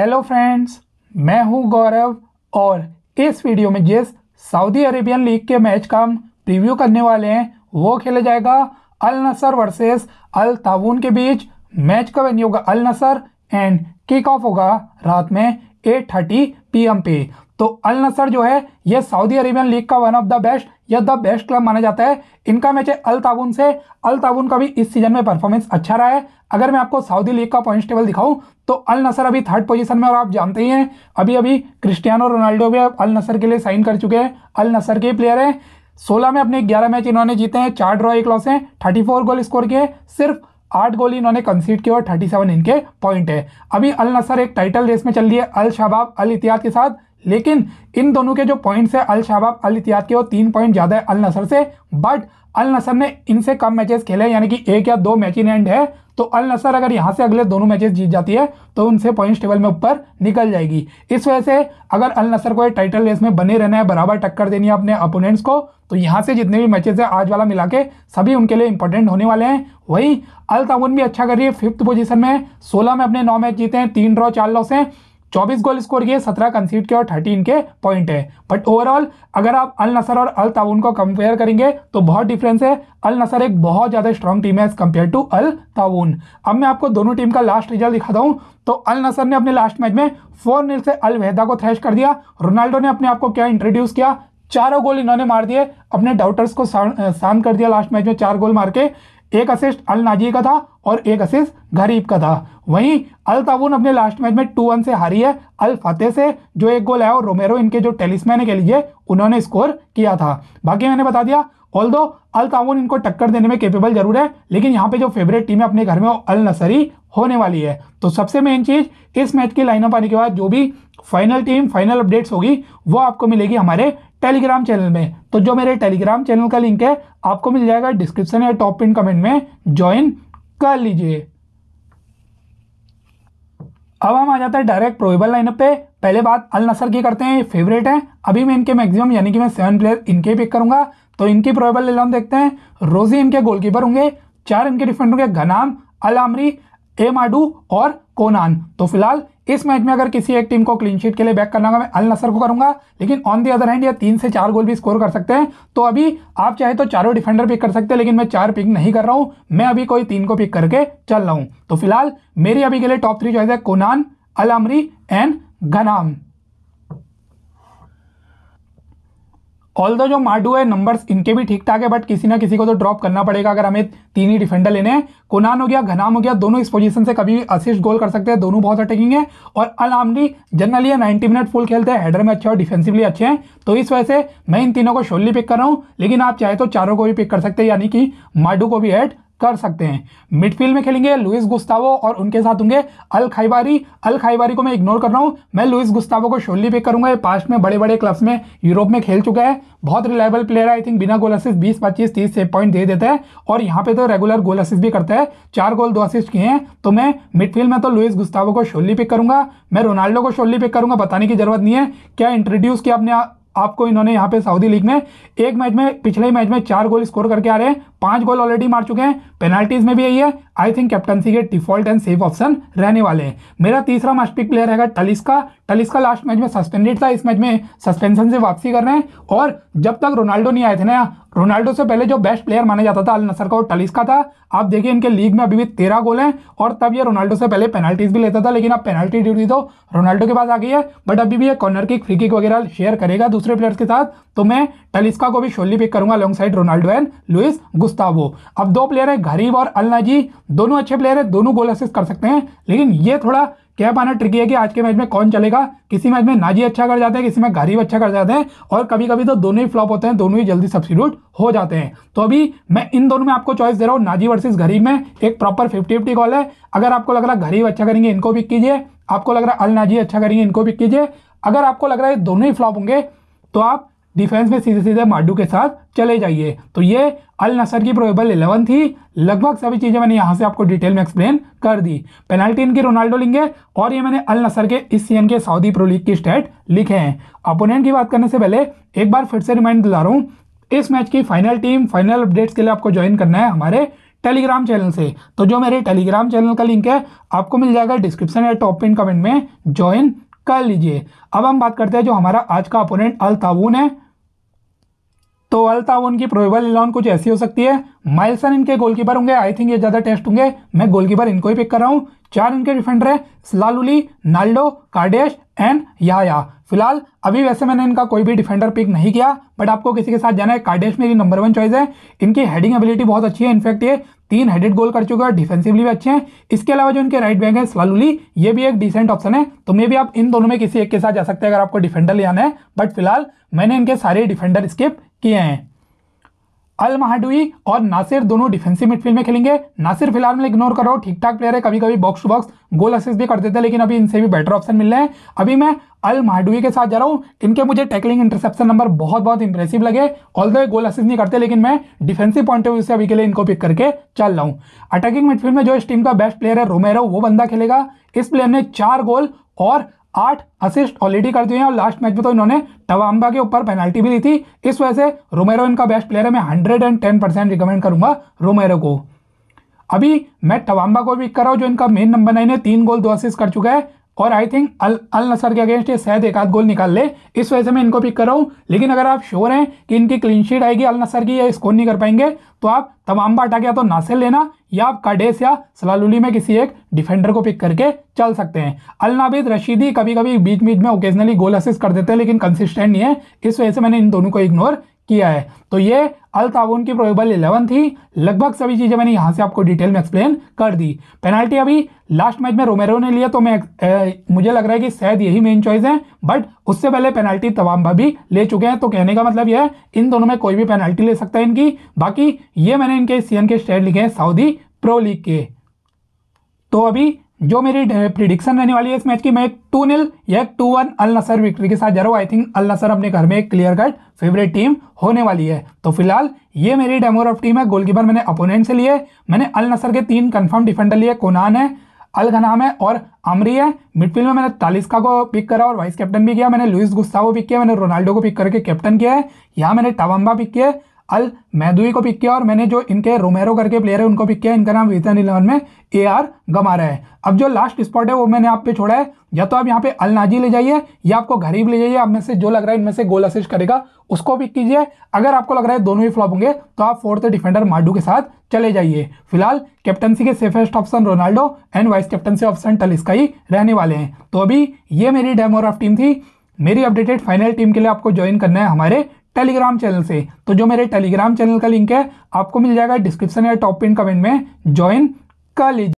hello friends मैं हूं गौरव और इस वीडियो में जिस सऊदी अरेबियन लीग के मैच का हम प्रीव्यू करने वाले हैं वो खेला जाएगा अल नसर वर्सेस अल तावून के बीच मैच का वेन्यू होगा Al Nassr and kick off होगा रात में 8:30 पीएम पे तो अल नसर जो है ये सऊदी अरेबियन लीग का वन ऑफ द बेस्ट या द बेस्ट क्लब माना जाता है इनका मैच है अल ताबून से अल ताबून का भी इस सीजन में परफॉर्मेंस अच्छा रहा है अगर मैं आपको सऊदी लीग का पॉइंट टेबल दिखाऊं तो अल नसर अभी थर्ड पोजीशन में और आप जानते ही हैं अभी अभी क्रिस्टियानो रोनाल्डो भी अल नसर के लिए साइन कर चुके हैं अल नसर के प्लेयर हैं सोलह में अपने ग्यारह मैच इन्होंने जीते हैं चार ड्रॉ एक लॉस हैं थर्टी फोर गोल स्कोर किए सिर्फ आठ गोल इन्होंने कंसीड किए और थर्टी सेवन इनके पॉइंट है अभी अल नसर एक टाइटल रेस में चल रही है अल शबाब अल इतिहाद के साथ लेकिन इन दोनों के जो पॉइंट्स है अल शहबाब अल इतिहाद के वो तीन पॉइंट ज़्यादा है अल नसर से बट अल नसर ने इनसे कम मैचेस खेले यानी कि एक या दो मैच इन एंड है तो अल नसर अगर यहाँ से अगले दोनों मैचेस जीत जाती है तो उनसे पॉइंट्स टेबल में ऊपर निकल जाएगी इस वजह से अगर अल नसर को टाइटल रेस में बने रहना है बराबर टक्कर देनी है अपने अपोनेंट्स को तो यहाँ से जितने भी मैचेस हैं आज वाला मिला के सभी उनके लिए इंपॉर्टेंट होने वाले हैं वहीं अल तावन भी अच्छा कर रही है फिफ्थ पोजीशन में सोलह में अपने नौ मैच जीते हैं तीन ड्रॉ चार लॉस हैं 24 गोल स्कोर किए 17 कंसीड के और 13 के पॉइंट है बट ओवरऑल अगर आप अल नसर और अल ताउन को कंपेयर करेंगे तो बहुत डिफरेंस है अल नसर एक बहुत ज़्यादा स्ट्रॉन्ग टीम है as compare to Al Taawoun अब मैं आपको दोनों टीम का लास्ट रिजल्ट दिखाता हूँ तो अल नसर ने अपने लास्ट मैच में फोर नील से अल वहदा को थ्रैश कर दिया रोनाल्डो ने अपने आप को क्या इंट्रोड्यूस किया चारों गोल इन्होंने मार दिए अपने डाउटर्स को शांत कर दिया लास्ट मैच में चार गोल मार के एक असिस्ट अल नाजी का था और एक असिस्ट गरीब का था वहीं अल ताबून अपने लास्ट मैच में टू वन से हारी है अल फतेह से जो एक गोल है और रोमेरो इनके जो टेलिसमैन है लिए लीजिए उन्होंने स्कोर किया था बाकी मैंने बता दिया ऑल दो अल ताउन इनको टक्कर देने में कैपेबल जरूर है लेकिन यहाँ पे जो फेवरेट टीम है अपने घर में वो अल नसरी होने वाली है तो सबसे मेन चीज़ इस मैच की लाइनअप आने के बाद जो भी फाइनल टीम फाइनल अपडेट्स होगी वो आपको मिलेगी हमारे टेलीग्राम चैनल में तो जो मेरे टेलीग्राम चैनल का लिंक है आपको मिल जाएगा डिस्क्रिप्शन या टॉप इन कमेंट में ज्वाइन कर लीजिए अब हम आ जाते हैं डायरेक्ट प्रोबेबल लाइनअप पे पहले बात अल नसर की करते हैं फेवरेट है अभी मैं इनके मैक्सिमम यानी कि मैं सेवन प्लेयर इनके पिक करूंगा तो इनकी प्रोबेबल इलेवन देखते हैं रोजी इनके गोलकीपर होंगे चार इनके डिफेंडर होंगे घनाम अल आमरी ए माडू और कोनान तो फिलहाल इस मैच में अगर किसी एक टीम को क्लीन शीट के लिए बैक करना होगा मैं अल नसर को करूंगा लेकिन ऑन दी अदर हैंड या तीन से चार गोल भी स्कोर कर सकते हैं तो अभी आप चाहे तो चारों डिफेंडर पिक कर सकते हैं लेकिन मैं चार पिक नहीं कर रहा हूं मैं अभी कोई तीन को पिक करके चल रहा हूं तो फिलहाल मेरी अभी के लिए टॉप थ्री चॉइस है Konan Al Amri and Ghanam all दो जो माडू है नंबर्स इनके भी ठीक ठाक है बट किसी ना किसी को तो ड्रॉप करना पड़ेगा अगर हमें तीन ही डिफेंडर लेने हैं कोनान हो गया घनाम हो गया दोनों इस पोजीशन से कभी भी असिस्ट गोल कर सकते हैं दोनों बहुत अटैकिंग है और Al Amri generally ninety minute full खेलते हैं हेडर में अच्छे और डिफेंसिवली अच्छे हैं तो इस वजह से मैं इन तीनों को शोली पिक कर रहा हूँ लेकिन आप चाहे तो चारों को भी पिक कर सकते हैं यानी कि माडू को भी एट कर सकते हैं मिडफील्ड में खेलेंगे लुइस गुस्तावो और उनके साथ होंगे अल खाइबारी अल खाइबारी को मैं इग्नोर कर रहा हूँ मैं लुइस गुस्तावो को शोली पे करूंगा ये पास्ट में बड़े बड़े क्लब्स में यूरोप में खेल चुका है बहुत रिलायबल प्लेयर आई थिंक बिना गोल असिस्ट बीस पच्चीस तीस से पॉइंट दे देता है और यहाँ पे तो रेगुलर गोल असिस्ट भी करता है चार गोल दो असिस्ट किए हैं तो मैं मिडफील्ड में तो लुइस गुस्तावो को शोली पिक करूंगा मैं रोनाल्डो को शोली पिक करूंगा बताने की जरूरत नहीं है क्या इंट्रोड्यूस किया अपने आपको इन्होंने यहाँ पे सऊदी लीग में एक मैच में पिछले मैच में चार गोल स्कोर करके आ रहे हैं पांच गोल ऑलरेडी मार चुके हैं पेनाल्टीज में भी यही है आई थिंक कैप्टनसी के डिफॉल्ट एंड सेफ ऑप्शन रहने वाले हैं मेरा तीसरा मस्ट पिक प्लेयर हैगा टलिस्का टलिस्का लास्ट मैच में सस्पेंडेड था इस मैच में सस्पेंशन से वापसी कर रहे हैं और जब तक रोनाल्डो नहीं आए थे ना रोनाल्डो से पहले जो बेस्ट प्लेयर माना जाता था अल नसर का वो टलिस का था आप देखिए इनके लीग में अभी भी तेरह गोल हैं और तब ये रोनाल्डो से पहले पेनल्टीज भी लेता था लेकिन अब पेनल्टी ड्यूटी तो रोनाल्डो के पास आ गई है बट अभी भी ये कॉर्नर की फ्री किक वगैरह शेयर करेगा दूसरे प्लेयर्स के साथ तो मैं टलिस्का को भी शोली पिक करूंगा alongside Ronaldo and Luis Gustavo अब दो प्लेयर है गरीब और अल दोनों अच्छे प्लेयर है दोनों गोल असिस्ट कर सकते हैं लेकिन ये थोड़ा क्या पाना ट्रिकी है कि आज के मैच में कौन चलेगा किसी मैच में नाजी अच्छा कर जाते हैं किसी में गरीब अच्छा कर जाते हैं और कभी कभी तो दोनों ही फ्लॉप होते हैं दोनों ही जल्दी सब्सिट्यूट हो जाते हैं तो अभी मैं इन दोनों में आपको चॉइस दे रहा हूँ नाजी वर्सेज गरीब में एक प्रॉपर फिफ्टी फिफ्टी कॉल है अगर आपको लग रहा है गरीब अच्छा करेंगे इनको पिक कीजिए आपको लग रहा है अल नाजी अच्छा करेंगे इनको पिक कीजिए अगर आपको लग रहा है दोनों ही फ्लॉप होंगे तो आप डिफेंस में सीधे सीधे माडू के साथ चले जाइए तो ये अल नसर की प्रोबेबल इलेवन थी लगभग सभी चीज़ें मैंने यहाँ से आपको डिटेल में एक्सप्लेन कर दी पेनाल्टी इनकी रोनाल्डो लेंगे और ये मैंने अल नसर के इस सीजन के सऊदी प्रो लीग की स्टेट लिखे हैं अपोनेंट की बात करने से पहले एक बार फिर से रिमाइंड दिला रहा हूँ इस मैच की फाइनल टीम फाइनल अपडेट्स के लिए आपको ज्वाइन करना है हमारे टेलीग्राम चैनल से तो जो मेरे टेलीग्राम चैनल का लिंक है आपको मिल जाएगा डिस्क्रिप्शन या टॉप पिन कमेंट में ज्वाइन कर लीजिए अब हम बात करते हैं जो हमारा आज का अपोनेंट अल है तो अल की प्रोबेबल इलेवन कुछ ऐसी हो सकती है माइलसन इनके गोलकीपर होंगे आई थिंक ये ज़्यादा टेस्ट होंगे मैं गोलकीपर इनको ही पिक कर रहा हूँ चार इनके डिफेंडर है सलालुली नाल्डो कार्डेश एंड याया फिलहाल अभी वैसे मैंने इनका कोई भी डिफेंडर पिक नहीं किया बट आपको किसी के साथ जाना है कार्डेश मेरी नंबर वन चॉइस है इनकी हेडिंग एबिलिटी बहुत अच्छी है इनफैक्ट ये तीन हेडेड गोल कर चुके हैं डिफेंसिवली भी अच्छे हैं इसके अलावा जो इनके राइट बैक है स्लालुली ये भी एक डिसेंट ऑप्शन है तो मे भी आप इन दोनों में किसी एक के साथ जा सकते हैं अगर आपको डिफेंडर ले आना है बट फिलहाल मैंने इनके सारे डिफेंडर स्किप किए हैं अल महाडुई और नासिर दोनों डिफेंसिव मिडफील्ड में खेलेंगे नासिर फिलहाल में इग्नोर करो ठीक ठाक प्लेयर है कभी कभी box to box goal assist भी कर देते हैं लेकिन अभी इनसे भी बेटर ऑप्शन मिल रहे हैं अभी मैं अल महाडुई के साथ जा रहा हूँ इनके मुझे टैकलिंग इंटरसेप्शन नंबर बहुत बहुत इंप्रेसिव लगे ऑल दो गोल असिस्ट नहीं करते लेकिन मैं डिफेंसिव पॉइंट ऑफ व्यू से अभी के लिए इनको पिक करके चल रहा हूँ अटैकिंग मिडफील्ड में जो इस टीम का बेस्ट प्लेयर है रोमेरो वो बंदा खेलेगा इस प्लेयर ने चार गोल और आठ असिस्ट ऑलरेडी कर दिए हैं और लास्ट मैच में तो इन्होंने टवाम्बा के ऊपर पेनल्टी भी दी थी इस वजह से रोमेरो इनका बेस्ट प्लेयर है मैं hundred and ten percent recommend करूंगा रोमेरो को अभी मैं टवाम्बा को भी कर रहा हूँ जो इनका मेन नंबर नाइन है तीन गोल दो असिस्ट कर चुका है और आई थिंक अल अल नसर के अगेंस्ट ये शायद एक आध गोल निकाल ले इस वजह से मैं इनको पिक कर रहा हूँ लेकिन अगर आप श्योर हैं कि इनकी क्लीन शीट आएगी अल नसर की या स्कोर नहीं कर पाएंगे तो आप तवाम्बा हटा गया तो नासिर लेना या आप काडेस या सलालुली में किसी एक डिफेंडर को पिक करके चल सकते हैं अलनाबिद रशीदी कभी कभी बीच बीच में ओकेजनली गोल असिस्ट कर देते हैं लेकिन कंसिस्टेंट नहीं है इस वजह से मैंने इन दोनों को इग्नोर किया है तो ये अल ताउन की प्रोबेबल इलेवन थी लगभग सभी चीज़ें मैंने यहाँ से आपको डिटेल में एक्सप्लेन कर दी पेनल्टी अभी लास्ट मैच में रोमेरो ने लिया तो मैं ए, मुझे लग रहा है कि शायद यही मेन चॉइस है बट उससे पहले पेनल्टी तमाम भी ले चुके हैं तो कहने का मतलब यह है इन दोनों में कोई भी पेनल्टी ले सकता है इनकी बाकी ये मैंने इनके सी के स्टेट लिखे हैं सऊदी प्रो लीग के तो अभी जो मेरी प्रिडिक्शन रहने वाली है इस मैच की मैं टू नील या two one Al Nassr victory के साथ जा रहा हूँ आई थिंक अल नसर अपने घर में एक क्लियर कट फेवरेट टीम होने वाली है तो फिलहाल ये मेरी डेमोर ऑफ टीम है गोलकीपर मैंने अपोनेंट से लिए मैंने अल नसर के तीन कन्फर्म डिफेंडर लिए कोनान है अल घनाम है और अमरी है मिडफील्ड में मैंने तालिस्का को पिक करा और वाइस कैप्टन भी किया मैंने लुइस गुस्सा को पिक किया मैंने रोनाल्डो को पिक करके कैप्टन किया है यहाँ मैंने टावम्बा पिक किया अल मैदुई को पिक किया और मैंने जो इनके रोमेरो करके प्लेयर है उनको पिक किया इनका नाम विजन इलेवन में ए आर गमारा है अब जो लास्ट स्पॉट है वो मैंने आप पे छोड़ा है या तो आप यहाँ पे अल नाजी ले जाइए या आपको गरीब ले जाइए आप में से जो लग रहा है इनमें से गोल असिस्ट करेगा उसको पिक कीजिए अगर आपको लग रहा है दोनों ही फ्लॉप होंगे तो आप फोर्थ डिफेंडर माडू के साथ चले जाइए फिलहाल कैप्टनसी के safest option Ronaldo and vice captaincy option Talisca ही रहने वाले हैं तो अभी ये मेरी डेमोर ऑफ टीम थी मेरी अपडेटेड फाइनल टीम के लिए आपको ज्वाइन करना है हमारे टेलीग्राम चैनल से तो जो मेरे टेलीग्राम चैनल का लिंक है आपको मिल जाएगा डिस्क्रिप्शन या टॉप पिन कमेंट में ज्वाइन कर लीजिए